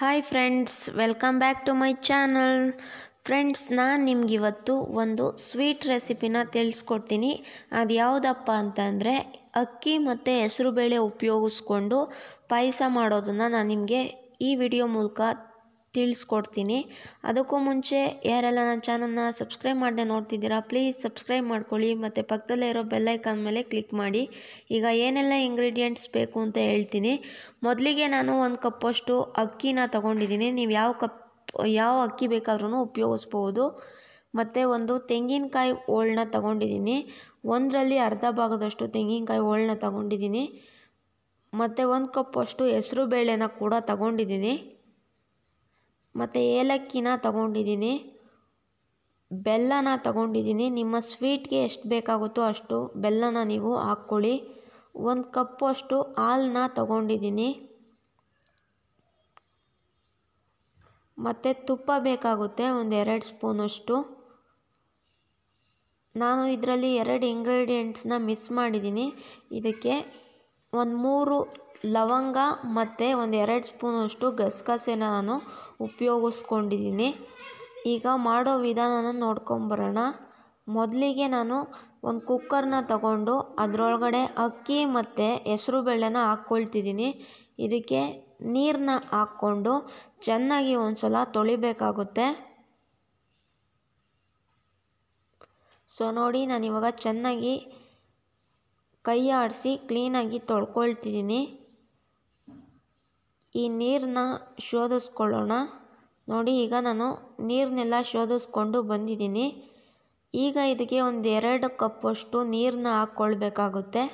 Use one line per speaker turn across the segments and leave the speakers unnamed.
hi friends welcome back to my channel friends ನಾನು ನಿಮಗಿವತ್ತು ಒಂದು ಸ್ವೀಟ್ ರೆಸಿಪಿನ ತಿಳಿಸ್ಕೊಡ್ತೀನಿ ಅದು ಯಾವುದಪ್ಪ ಅಂತಂದರೆ ಅಕ್ಕಿ ಮತ್ತು ಬೇಳೆ ಉಪಯೋಗಿಸ್ಕೊಂಡು ಪಾಯಸ ಮಾಡೋದನ್ನು ನಾನು ನಿಮಗೆ ಈ ವಿಡಿಯೋ ಮೂಲಕ ತಿಳಿಸ್ಕೊಡ್ತೀನಿ ಅದಕ್ಕೂ ಮುಂಚೆ ಯಾರೆಲ್ಲ ನನ್ನ ಚಾನಲ್ನ ಸಬ್ಸ್ಕ್ರೈಬ್ ಮಾಡದೆ ನೋಡ್ತಿದ್ದೀರಾ ಪ್ಲೀಸ್ ಸಬ್ಸ್ಕ್ರೈಬ್ ಮಾಡ್ಕೊಳ್ಳಿ ಮತ್ತು ಪಕ್ಕದಲ್ಲೇ ಇರೋ ಬೆಲ್ಲೈಕಾನ್ ಮೇಲೆ ಕ್ಲಿಕ್ ಮಾಡಿ ಈಗ ಏನೆಲ್ಲ ಇಂಗ್ರೀಡಿಯೆಂಟ್ಸ್ ಬೇಕು ಅಂತ ಹೇಳ್ತೀನಿ ಮೊದಲಿಗೆ ನಾನು ಒಂದು ಕಪ್ಪಷ್ಟು ಅಕ್ಕಿನ ತಗೊಂಡಿದ್ದೀನಿ ನೀವು ಯಾವ ಕಪ್ ಯಾವ ಅಕ್ಕಿ ಬೇಕಾದ್ರೂ ಉಪಯೋಗಿಸ್ಬೋದು ಮತ್ತು ಒಂದು ತೆಂಗಿನಕಾಯಿ ಹೋಳನ್ನ ತಗೊಂಡಿದ್ದೀನಿ ಒಂದರಲ್ಲಿ ಅರ್ಧ ಭಾಗದಷ್ಟು ತೆಂಗಿನಕಾಯಿ ಹೋಳನ್ನ ತಗೊಂಡಿದ್ದೀನಿ ಮತ್ತು ಒಂದು ಕಪ್ಪಷ್ಟು ಹೆಸರು ಬೇಳೆನ ಕೂಡ ತಗೊಂಡಿದ್ದೀನಿ ಮತ್ತು ಏಲಕ್ಕಿನ ತಗೊಂಡಿದ್ದೀನಿ ಬೆಲ್ಲನ ತಗೊಂಡಿದ್ದೀನಿ ನಿಮ್ಮ ಸ್ವೀಟ್ಗೆ ಎಷ್ಟು ಬೇಕಾಗುತ್ತೋ ಅಷ್ಟು ಬೆಲ್ಲನ ನೀವು ಹಾಕ್ಕೊಳ್ಳಿ ಒಂದು ಕಪ್ಪು ಅಷ್ಟು ಹಾಲನ್ನ ತಗೊಂಡಿದ್ದೀನಿ ಮತ್ತು ತುಪ್ಪ ಬೇಕಾಗುತ್ತೆ ಒಂದು ಎರಡು ಸ್ಪೂನಷ್ಟು ನಾನು ಇದರಲ್ಲಿ ಎರಡು ಇಂಗ್ರೀಡಿಯೆಂಟ್ಸನ್ನ ಮಿಸ್ ಮಾಡಿದ್ದೀನಿ ಇದಕ್ಕೆ ಒಂದು ಮೂರು ಲವಂಗ ಮತ್ತು ಒಂದು ಎರಡು ಸ್ಪೂನಷ್ಟು ಗಸಗಸೆನ ನಾನು ಉಪಯೋಗಿಸ್ಕೊಂಡಿದ್ದೀನಿ ಈಗ ಮಾಡೋ ವಿಧಾನನ ನೋಡ್ಕೊಂಬರೋಣ ಮೊದಲಿಗೆ ನಾನು ಒಂದು ಕುಕ್ಕರ್ನ ತಗೊಂಡು ಅದರೊಳಗಡೆ ಅಕ್ಕಿ ಮತ್ತು ಹೆಸರು ಬೇಳೆನ ಹಾಕ್ಕೊಳ್ತಿದ್ದೀನಿ ಇದಕ್ಕೆ ನೀರನ್ನ ಹಾಕ್ಕೊಂಡು ಚೆನ್ನಾಗಿ ಒಂದು ಸಲ ತೊಳಿಬೇಕಾಗುತ್ತೆ ಸೊ ನೋಡಿ ನಾನಿವಾಗ ಚೆನ್ನಾಗಿ ಕೈ ಆಡಿಸಿ ಕ್ಲೀನಾಗಿ ತೊಳ್ಕೊಳ್ತಿದ್ದೀನಿ ಈ ನೀರನ್ನ ಶೋಧಿಸ್ಕೊಳ್ಳೋಣ ನೋಡಿ ಈಗ ನಾನು ನೀರನ್ನೆಲ್ಲ ಶೋಧಿಸ್ಕೊಂಡು ಬಂದಿದ್ದೀನಿ ಈಗ ಇದಕ್ಕೆ ಒಂದು ಎರಡು ಕಪ್ಪಷ್ಟು ನೀರನ್ನ ಹಾಕ್ಕೊಳ್ಬೇಕಾಗುತ್ತೆ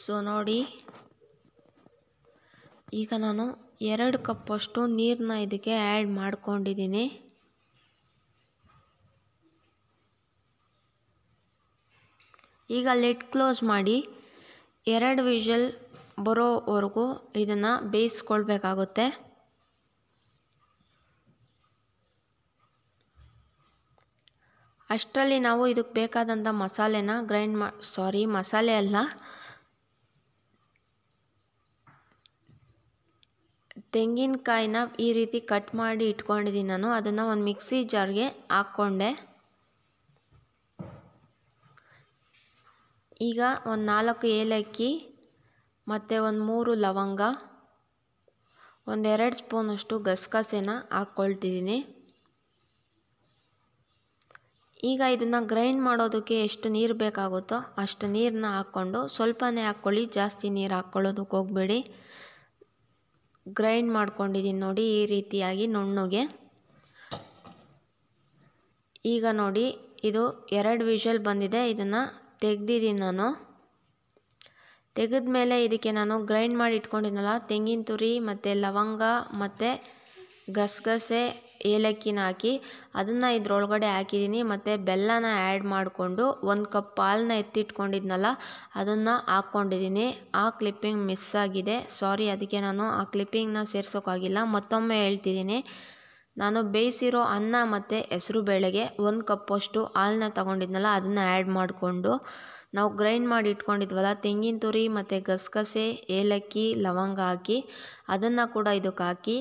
ಸೊ ನೋಡಿ ಈಗ ನಾನು ಎರಡು ಕಪ್ಪಷ್ಟು ನೀರನ್ನ ಇದಕ್ಕೆ ಆ್ಯಡ್ ಮಾಡ್ಕೊಂಡಿದ್ದೀನಿ ಈಗ ಲಿಡ್ ಕ್ಲೋಸ್ ಮಾಡಿ ಎರಡು ವಿಷಲ್ ಬರೋವರೆಗೂ ಇದನ್ನು ಬೇಯಿಸ್ಕೊಳ್ಬೇಕಾಗುತ್ತೆ ಅಷ್ಟರಲ್ಲಿ ನಾವು ಇದಕ್ಕೆ ಬೇಕಾದಂಥ ಮಸಾಲೆನ ಗ್ರೈಂಡ್ ಮಾ ಸಾರಿ ಮಸಾಲೆ ಅಲ್ಲ ತೆಂಗಿನಕಾಯಿನ ಈ ರೀತಿ ಕಟ್ ಮಾಡಿ ಇಟ್ಕೊಂಡಿದ್ದೀನಿ ನಾನು ಅದನ್ನು ಒಂದು ಮಿಕ್ಸಿ ಜಾರ್ಗೆ ಹಾಕ್ಕೊಂಡೆ ಈಗ ಒಂದು ನಾಲ್ಕು ಏಲಕ್ಕಿ ಮತ್ತು ಒಂದು ಮೂರು ಲವಂಗ ಒಂದೆರಡು ಸ್ಪೂನಷ್ಟು ಗಸಗಸೆನ ಹಾಕ್ಕೊಳ್ತಿದ್ದೀನಿ ಈಗ ಇದನ್ನು ಗ್ರೈಂಡ್ ಮಾಡೋದಕ್ಕೆ ಎಷ್ಟು ನೀರು ಬೇಕಾಗುತ್ತೋ ಅಷ್ಟು ನೀರನ್ನ ಹಾಕ್ಕೊಂಡು ಸ್ವಲ್ಪನೇ ಹಾಕ್ಕೊಳ್ಳಿ ಜಾಸ್ತಿ ನೀರು ಹಾಕ್ಕೊಳ್ಳೋದಕ್ಕೆ ಹೋಗಬೇಡಿ ಗ್ರೈಂಡ್ ಮಾಡ್ಕೊಂಡಿದ್ದೀನಿ ನೋಡಿ ಈ ರೀತಿಯಾಗಿ ನುಣ್ಣಗೆ ಈಗ ನೋಡಿ ಇದು ಎರಡು ವಿಷಲ್ ಬಂದಿದೆ ಇದನ್ನು ತೆಗ್ದಿದ್ದೀನಿ ನಾನು ತೆಗೆದ ಮೇಲೆ ಇದಕ್ಕೆ ನಾನು ಗ್ರೈಂಡ್ ಮಾಡಿ ಇಟ್ಕೊಂಡಿದ್ನಲ್ಲ ತೆಂಗಿನ ತುರಿ ಮತ್ತು ಲವಂಗ ಮತ್ತು ಗಸಗಸೆ ಏಲಕ್ಕಿನ ಹಾಕಿ ಅದನ್ನು ಇದ್ರೊಳಗಡೆ ಹಾಕಿದ್ದೀನಿ ಮತ್ತು ಬೆಲ್ಲನ ಆ್ಯಡ್ ಮಾಡಿಕೊಂಡು ಒಂದು ಕಪ್ ಹಾಲನ್ನ ಎತ್ತಿಟ್ಕೊಂಡಿದ್ನಲ್ಲ ಅದನ್ನು ಹಾಕ್ಕೊಂಡಿದ್ದೀನಿ ಆ ಕ್ಲಿಪ್ಪಿಂಗ್ ಮಿಸ್ ಆಗಿದೆ ಸಾರಿ ಅದಕ್ಕೆ ನಾನು ಆ ಕ್ಲಿಪ್ಪಿಂಗ್ನ ಸೇರ್ಸೋಕ್ಕಾಗಿಲ್ಲ ಮತ್ತೊಮ್ಮೆ ಹೇಳ್ತಿದ್ದೀನಿ ನಾನು ಬೇಯಿಸಿರೋ ಅನ್ನ ಮತ್ತು ಹೆಸರು ಬೇಳೆಗೆ ಒಂದು ಕಪ್ಪಷ್ಟು ಹಾಲನ್ನ ತಗೊಂಡಿದ್ನಲ್ಲ ಅದನ್ನು ಆ್ಯಡ್ ಮಾಡಿಕೊಂಡು ನಾವು ಗ್ರೈಂಡ್ ಮಾಡಿ ಇಟ್ಕೊಂಡಿದ್ವಲ್ಲ ತೆಂಗಿನ ತುರಿ ಮತ್ತು ಗಸಗಸೆ ಏಲಕ್ಕಿ ಲವಂಗ ಹಾಕಿ ಅದನ್ನು ಕೂಡ ಇದಕ್ಕೆ ಹಾಕಿ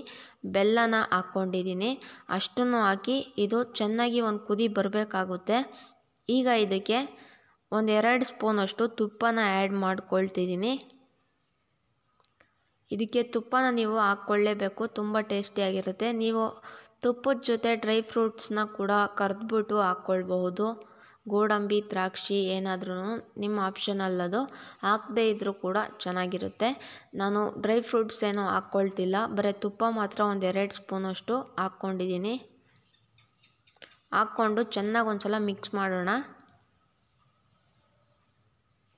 ಬೆಲ್ಲನ ಹಾಕ್ಕೊಂಡಿದ್ದೀನಿ ಅಷ್ಟನ್ನು ಹಾಕಿ ಇದು ಚೆನ್ನಾಗಿ ಒಂದು ಕುದಿ ಬರಬೇಕಾಗುತ್ತೆ ಈಗ ಇದಕ್ಕೆ ಒಂದು ಎರಡು ಸ್ಪೂನಷ್ಟು ತುಪ್ಪನ ಆ್ಯಡ್ ಮಾಡ್ಕೊಳ್ತಿದ್ದೀನಿ ಇದಕ್ಕೆ ತುಪ್ಪನ ನೀವು ಹಾಕ್ಕೊಳ್ಳೇಬೇಕು ತುಂಬ ಟೇಸ್ಟಿಯಾಗಿರುತ್ತೆ ನೀವು ತುಪ್ಪದ ಜೊತೆ ಡ್ರೈ ಫ್ರೂಟ್ಸ್ನ ಕೂಡ ಕರೆದ್ಬಿಟ್ಟು ಹಾಕ್ಕೊಳ್ಬಹುದು ಗೋಡಂಬಿ ದ್ರಾಕ್ಷಿ ಏನಾದ್ರೂ ನಿಮ್ಮ ಆಪ್ಷನ್ ಅದು ಹಾಕದೇ ಇದ್ದರೂ ಕೂಡ ಚೆನ್ನಾಗಿರುತ್ತೆ ನಾನು ಡ್ರೈ ಫ್ರೂಟ್ಸ್ ಏನೂ ಹಾಕ್ಕೊಳ್ತಿಲ್ಲ ಬರೀ ತುಪ್ಪ ಮಾತ್ರ ಒಂದು ಎರಡು ಸ್ಪೂನಷ್ಟು ಹಾಕ್ಕೊಂಡಿದ್ದೀನಿ ಹಾಕ್ಕೊಂಡು ಚೆನ್ನಾಗಿ ಒಂದು ಸಲ ಮಿಕ್ಸ್ ಮಾಡೋಣ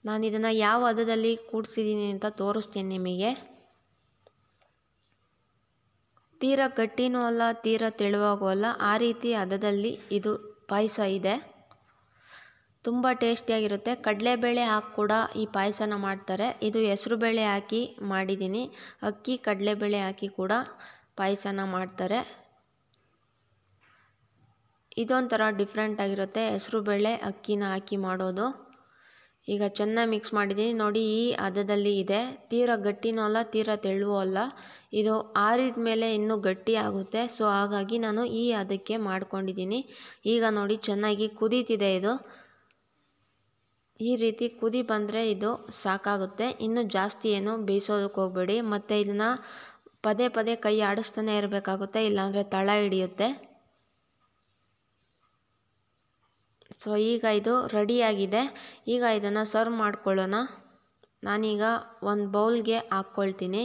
ನಾನು ಇದನ್ನು ಯಾವ ಹದದಲ್ಲಿ ಕೂಡಿಸಿದ್ದೀನಿ ಅಂತ ತೋರಿಸ್ತೀನಿ ನಿಮಗೆ ತೀರ ಗಟ್ಟಿನೂ ಅಲ್ಲ ತೀರ ತೆಳುವಾಗೂ ಅಲ್ಲ ಆ ರೀತಿ ಹದದಲ್ಲಿ ಇದು ಪಾಯಸ ಇದೆ ತುಂಬ ಟೇಸ್ಟಿಯಾಗಿರುತ್ತೆ ಕಡಲೆಬೇಳೆ ಹಾಕಿ ಕೂಡ ಈ ಪಾಯಸನ ಮಾಡ್ತಾರೆ ಇದು ಬೇಳೆ ಹಾಕಿ ಮಾಡಿದ್ದೀನಿ ಅಕ್ಕಿ ಕಡಲೆಬೇಳೆ ಹಾಕಿ ಕೂಡ ಪಾಯಸನ ಮಾಡ್ತಾರೆ ಇದೊಂಥರ ಡಿಫ್ರೆಂಟ್ ಆಗಿರುತ್ತೆ ಹೆಸರುಬೇಳೆ ಅಕ್ಕಿನ ಹಾಕಿ ಮಾಡೋದು ಈಗ ಚೆನ್ನಾಗಿ ಮಿಕ್ಸ್ ಮಾಡಿದ್ದೀನಿ ನೋಡಿ ಈ ಹದದಲ್ಲಿ ಇದೆ ತೀರ ಗಟ್ಟಿನೂ ಅಲ್ಲ ತೀರ ತೆಳುವು ಅಲ್ಲ ಇದು ಆರಿದ ಮೇಲೆ ಇನ್ನೂ ಗಟ್ಟಿ ಆಗುತ್ತೆ ಸೊ ಹಾಗಾಗಿ ನಾನು ಈ ಹದಕ್ಕೆ ಮಾಡ್ಕೊಂಡಿದ್ದೀನಿ ಈಗ ನೋಡಿ ಚೆನ್ನಾಗಿ ಕುದೀತಿದೆ ಇದು ಈ ರೀತಿ ಕುದಿ ಬಂದರೆ ಇದು ಸಾಕಾಗುತ್ತೆ ಇನ್ನು ಜಾಸ್ತಿ ಏನು ಬೇಯಿಸೋದಕ್ಕೆ ಹೋಗಬೇಡಿ ಮತ್ತು ಇದನ್ನು ಪದೇ ಪದೇ ಕೈ ಆಡಿಸ್ತಾನೆ ಇರಬೇಕಾಗುತ್ತೆ ಇಲ್ಲಾಂದರೆ ತಳ ಹಿಡಿಯುತ್ತೆ ಸೊ ಈಗ ಇದು ರೆಡಿಯಾಗಿದೆ ಈಗ ಇದನ್ನು ಸರ್ವ್ ಮಾಡ್ಕೊಳ್ಳೋಣ ನಾನೀಗ ಒಂದು ಬೌಲ್ಗೆ ಹಾಕ್ಕೊಳ್ತೀನಿ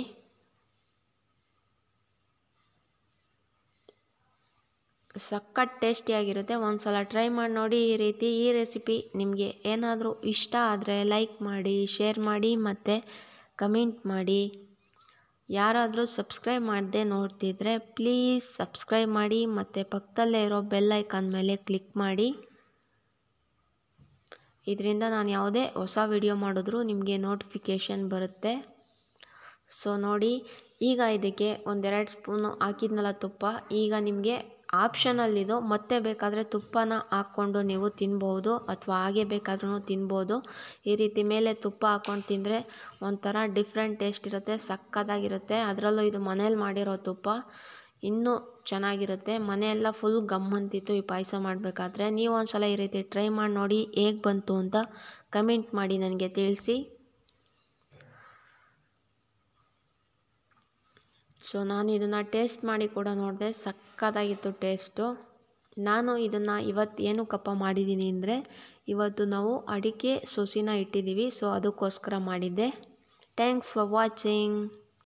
ಸಕ್ಕತ್ ಟೇಸ್ಟಿಯಾಗಿರುತ್ತೆ ಒಂದು ಸಲ ಟ್ರೈ ಮಾಡಿ ನೋಡಿ ಈ ರೀತಿ ಈ ರೆಸಿಪಿ ನಿಮಗೆ ಏನಾದರೂ ಇಷ್ಟ ಆದರೆ ಲೈಕ್ ಮಾಡಿ ಶೇರ್ ಮಾಡಿ ಮತ್ತು ಕಮೆಂಟ್ ಮಾಡಿ ಯಾರಾದರೂ ಸಬ್ಸ್ಕ್ರೈಬ್ ಮಾಡದೆ ನೋಡ್ತಿದ್ರೆ ಪ್ಲೀಸ್ ಸಬ್ಸ್ಕ್ರೈಬ್ ಮಾಡಿ ಮತ್ತು ಪಕ್ಕದಲ್ಲೇ ಇರೋ ಬೆಲ್ ಐಕಾನ್ ಮೇಲೆ ಕ್ಲಿಕ್ ಮಾಡಿ ಇದರಿಂದ ನಾನು ಯಾವುದೇ ಹೊಸ ವಿಡಿಯೋ ಮಾಡಿದ್ರೂ ನಿಮಗೆ ನೋಟಿಫಿಕೇಷನ್ ಬರುತ್ತೆ ಸೊ ನೋಡಿ ಈಗ ಇದಕ್ಕೆ ಒಂದೆರಡು ಸ್ಪೂನು ಹಾಕಿದ್ನಲ್ಲ ತುಪ್ಪ ಈಗ ನಿಮಗೆ ಆಪ್ಷನಲ್ಲಿದು ಮತ್ತೆ ಬೇಕಾದರೆ ತುಪ್ಪನ ಹಾಕ್ಕೊಂಡು ನೀವು ತಿನ್ಬೋದು ಅಥವಾ ಹಾಗೆ ಬೇಕಾದ್ರೂ ತಿನ್ಬೋದು ಈ ರೀತಿ ಮೇಲೆ ತುಪ್ಪ ಹಾಕ್ಕೊಂಡು ತಿಂದರೆ ಒಂಥರ ಡಿಫ್ರೆಂಟ್ ಟೇಸ್ಟ್ ಇರುತ್ತೆ ಸಕ್ಕತ್ತಾಗಿರುತ್ತೆ ಅದರಲ್ಲೂ ಇದು ಮನೇಲಿ ಮಾಡಿರೋ ತುಪ್ಪ ಇನ್ನೂ ಚೆನ್ನಾಗಿರುತ್ತೆ ಮನೆಯೆಲ್ಲ ಫುಲ್ ಗಮ್ ಅಂತಿತ್ತು ಈ ಪಾಯಸ ಮಾಡಬೇಕಾದ್ರೆ ನೀವು ಒಂದು ಸಲ ಈ ರೀತಿ ಟ್ರೈ ಮಾಡಿ ನೋಡಿ ಹೇಗೆ ಬಂತು ಅಂತ ಕಮೆಂಟ್ ಮಾಡಿ ನನಗೆ ತಿಳಿಸಿ ಸೊ ನಾನು ಇದನ್ನು ಟೇಸ್ಟ್ ಮಾಡಿ ಕೂಡ ನೋಡಿದೆ ಸಕ್ಕತ್ತಾಗಿತ್ತು ಟೇಸ್ಟು ನಾನು ಇದನ್ನು ಇವತ್ತು ಏನು ಕಪ್ಪ ಮಾಡಿದ್ದೀನಿ ಅಂದರೆ ಇವತ್ತು ನಾವು ಅಡಿಕೆ ಸೊಸಿನ ಇಟ್ಟಿದ್ದೀವಿ ಸೊ ಅದಕ್ಕೋಸ್ಕರ ಮಾಡಿದ್ದೆ ಥ್ಯಾಂಕ್ಸ್ ಫಾರ್ ವಾಚಿಂಗ್